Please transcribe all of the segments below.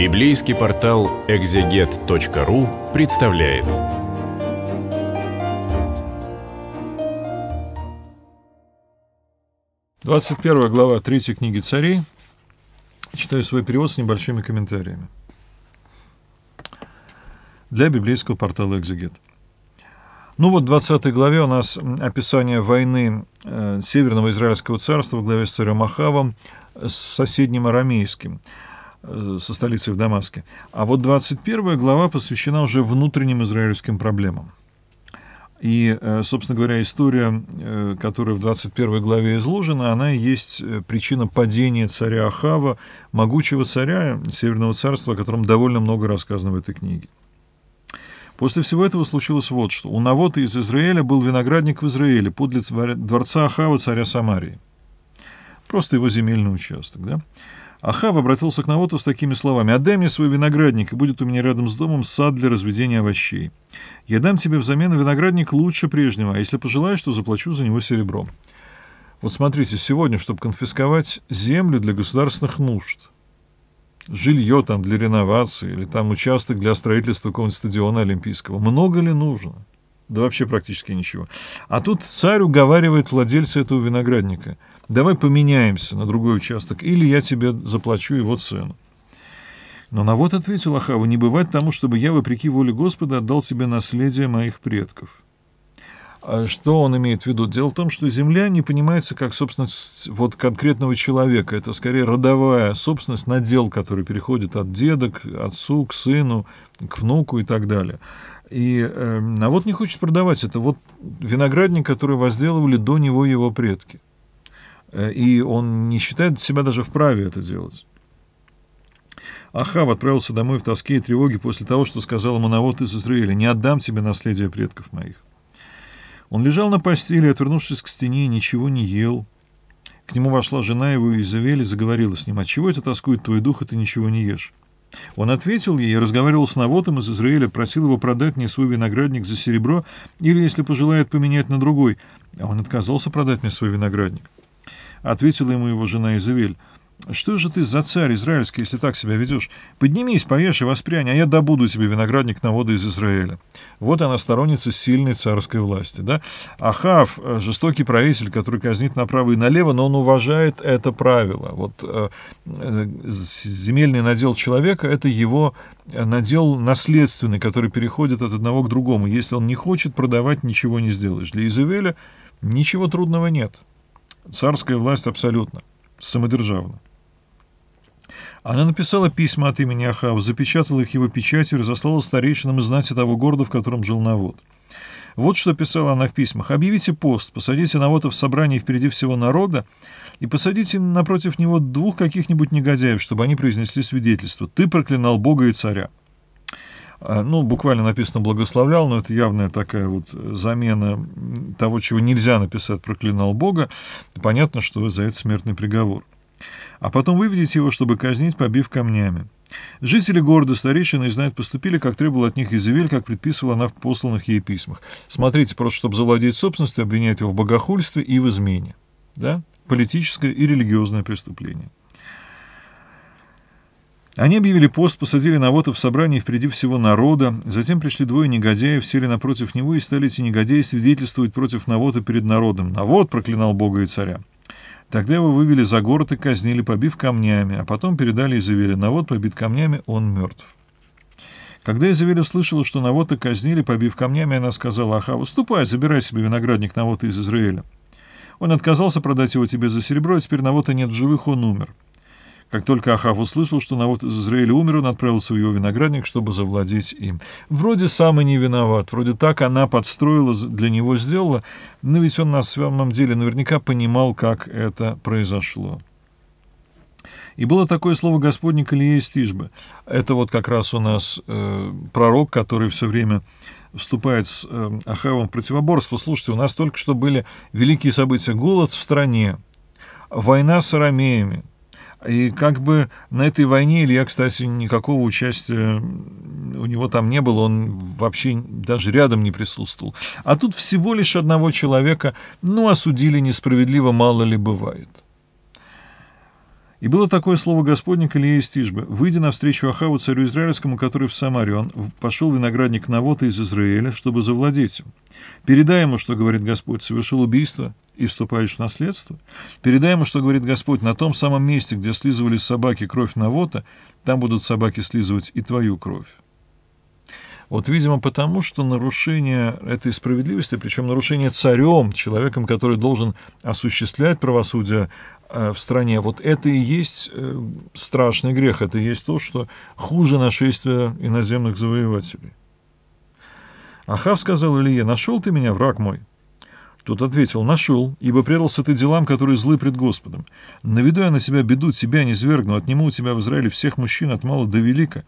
Библейский портал экзегет.ру представляет. Двадцать первая глава третьей книги царей. Читаю свой перевод с небольшими комментариями. Для библейского портала «Экзегет». Ну вот в 20 главе у нас описание войны э, Северного Израильского царства в главе с царем Ахавом э, с соседним арамейским – Э, со столицей в Дамаске. А вот 21 глава посвящена уже внутренним израильским проблемам. И, э, собственно говоря, история, э, которая в 21 главе изложена, она и есть причина падения царя Ахава, могучего царя Северного царства, о котором довольно много рассказано в этой книге. После всего этого случилось вот что. У Навота из Израиля был виноградник в Израиле, подле дворца Ахава, царя Самарии. Просто его земельный участок, да? Ахав обратился к Навоту с такими словами. «Отдай мне свой виноградник, и будет у меня рядом с домом сад для разведения овощей. Я дам тебе взамен виноградник лучше прежнего, а если пожелаешь, то заплачу за него серебром». Вот смотрите, сегодня, чтобы конфисковать землю для государственных нужд, жилье там для реновации или там участок для строительства какого-нибудь стадиона олимпийского, много ли нужно? Да вообще практически ничего. А тут царь уговаривает владельца этого виноградника – давай поменяемся на другой участок, или я тебе заплачу его цену. Но Навод ответил Ахаву, не бывает тому, чтобы я, вопреки воле Господа, отдал себе наследие моих предков. А что он имеет в виду? Дело в том, что земля не понимается как собственность вот конкретного человека. Это скорее родовая собственность, надел, который переходит от деда к отцу, к сыну, к внуку и так далее. И э, а вот не хочет продавать это. Вот виноградник, который возделывали до него его предки. Э, и он не считает себя даже вправе это делать. Ахав отправился домой в тоске и тревоге после того, что сказал ему Манавод из Израиля, «Не отдам тебе наследие предков моих». Он лежал на постели, отвернувшись к стене, ничего не ел. К нему вошла жена его Изавель и заговорила с ним, «Отчего «А это тоскует твой дух, и ты ничего не ешь?» Он ответил ей, разговаривал с Навотом из Израиля, просил его продать мне свой виноградник за серебро или, если пожелает, поменять на другой. А он отказался продать мне свой виноградник. — ответила ему его жена Изавель. «Что же ты за царь израильский, если так себя ведешь? Поднимись, поешь и воспрянь, а я добуду тебе виноградник на воду из Израиля». Вот она, сторонница сильной царской власти. Да? Ахав э, — жестокий правитель, который казнит направо и налево, но он уважает это правило. Вот э, э, земельный надел человека — это его надел наследственный, который переходит от одного к другому. Если он не хочет продавать, ничего не сделаешь. Для Изавеля ничего трудного нет царская власть абсолютно, самодержавна. Она написала письма от имени Ахава, запечатала их его печатью и разослала старейшинам из знати того города, в котором жил Навод. Вот что писала она в письмах. «Объявите пост, посадите Навота в собрании впереди всего народа и посадите напротив него двух каких-нибудь негодяев, чтобы они произнесли свидетельство. Ты проклинал Бога и царя». А, ну, буквально написано «благословлял», но это явная такая вот замена того, чего нельзя написать «проклинал Бога». Понятно, что за это смертный приговор. А потом выведите его, чтобы казнить, побив камнями. Жители города Старейшины и знать поступили, как требовал от них Изевель, как предписывала она в посланных ей письмах. Смотрите, просто чтобы завладеть собственностью, обвинять его в богохульстве и в измене. Да? Политическое и религиозное преступление. Они объявили пост, посадили Навота в собрании впереди всего народа, затем пришли двое негодяев, сели напротив него и стали эти негодяи свидетельствовать против Навота перед народом. Навод проклинал Бога и царя. Тогда его вывели за город и казнили, побив камнями, а потом передали Изавеле. Навод побит камнями, он мертв. Когда Изавель услышала, что Навота казнили, побив камнями, она сказала Ахаву, «Ступай, забирай себе виноградник Навота из Израиля. Он отказался продать его тебе за серебро, а и теперь Навота нет в живых, он умер». Как только Ахав услышал, что народ из Израиля умер, он отправился в его виноградник, чтобы завладеть им. Вроде сам и не виноват, вроде так она подстроила, для него сделала, но ведь он на самом деле наверняка понимал, как это произошло. И было такое слово Господне к Илье из Тишбы. Это вот как раз у нас э, пророк, который все время вступает с э, Ахавом в противоборство. Слушайте, у нас только что были великие события. Голод в стране, война с арамеями, и как бы на этой войне Илья, кстати, никакого участия у него там не было, он вообще даже рядом не присутствовал. А тут всего лишь одного человека, ну, осудили несправедливо, мало ли бывает. И было такое слово Господне к Илье Стижбе. Выйдя навстречу Ахаву, царю израильскому, который в Самаре, он пошел виноградник Навота из Израиля, чтобы завладеть им. Передай ему, что, говорит Господь, совершил убийство и вступаешь в наследство. Передай ему, что, говорит Господь, на том самом месте, где слизывали собаки кровь Навота, там будут собаки слизывать и твою кровь. Вот, видимо, потому, что нарушение этой справедливости, причем нарушение царем, человеком, который должен осуществлять правосудие, Э, в стране. Вот это и есть э, страшный грех, это и есть то, что хуже нашествия иноземных завоевателей. Ахав сказал Илье, «Нашел ты меня, враг мой?» Тот ответил, «Нашел, ибо предался ты делам, которые злы пред Господом. Наведу я на себя беду, тебя не свергну, отниму у тебя в Израиле всех мужчин от мала до велика»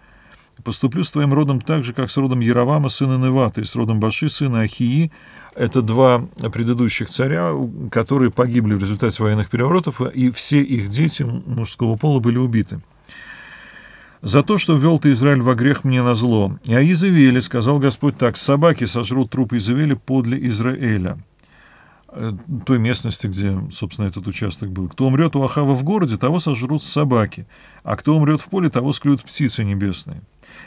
поступлю с твоим родом так же, как с родом Яровама, сына Невата, и с родом Баши, сына Ахии. Это два предыдущих царя, которые погибли в результате военных переворотов, и все их дети мужского пола были убиты. «За то, что ввел ты Израиль во грех мне на зло. И о Изавеле сказал Господь так, собаки сожрут труп Изавеля подле Израиля». Э, той местности, где, собственно, этот участок был. Кто умрет у Ахава в городе, того сожрут собаки, а кто умрет в поле, того склюют птицы небесные.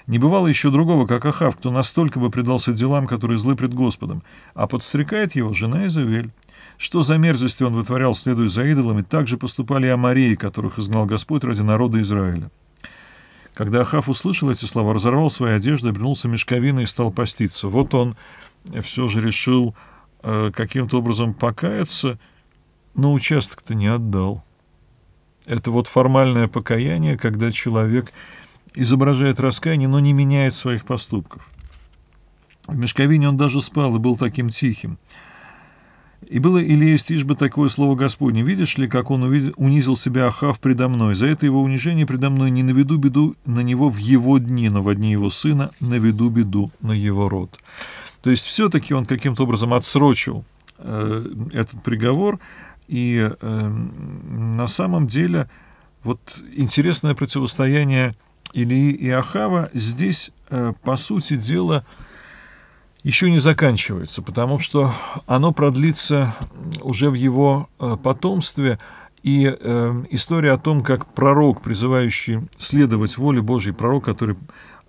Не бывало еще другого, как Ахав, кто настолько бы предался делам, которые злы пред Господом, а подстрекает его жена Изавель. Что за мерзости он вытворял, следуя за идолами, так же поступали и Амарии, которых изгнал Господь ради народа Израиля. Когда Ахав услышал эти слова, разорвал свои одежды, обернулся мешковиной и стал поститься. Вот он все же решил Э, каким-то образом покаяться, но участок-то не отдал. Это вот формальное покаяние, когда человек изображает раскаяние, но не меняет своих поступков. В мешковине он даже спал и был таким тихим. И было Илея бы такое слово Господне. Видишь ли, как он унизил себя Ахав предо мной? За это его унижение предо мной не наведу беду на него в его дни, но в дни его сына наведу беду на его род. То есть все-таки он каким-то образом отсрочил э, этот приговор. И э, на самом деле вот интересное противостояние Илии и Ахава здесь, э, по сути дела, еще не заканчивается, потому что оно продлится уже в его э, потомстве. И э, история о том, как пророк, призывающий следовать воле Божьей, пророк, который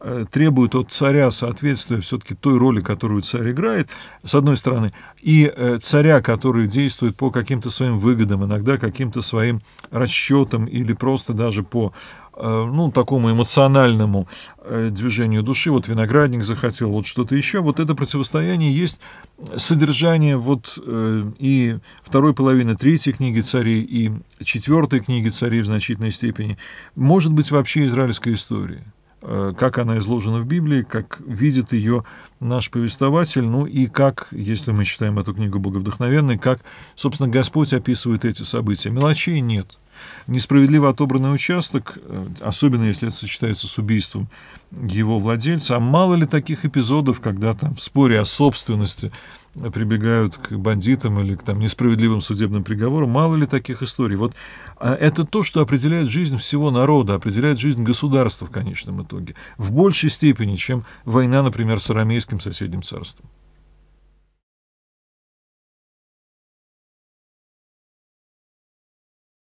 Э, требует от царя соответствия все-таки той роли, которую царь играет, с одной стороны, и э, царя, который действует по каким-то своим выгодам, иногда каким-то своим расчетам или просто даже по э, ну, такому эмоциональному движению души, вот виноградник захотел, вот что-то еще, вот это противостояние есть содержание вот и второй половины третьей книги царей, и четвертой книги царей в значительной степени, может быть, вообще израильской истории. Э, как она изложена в Библии, как видит ее наш повествователь, ну и как, если мы читаем эту книгу боговдохновенной, как, собственно, Господь описывает эти события. Мелочей нет. Несправедливо отобранный участок, э, особенно если это сочетается с убийством его владельца, а мало ли таких эпизодов, когда там в споре о собственности прибегают к бандитам или к там, несправедливым судебным приговорам, мало ли таких историй. Вот а это то, что определяет жизнь всего народа, определяет жизнь государства в конечном итоге, в большей степени, чем война, например, с арамейским близким соседним царством.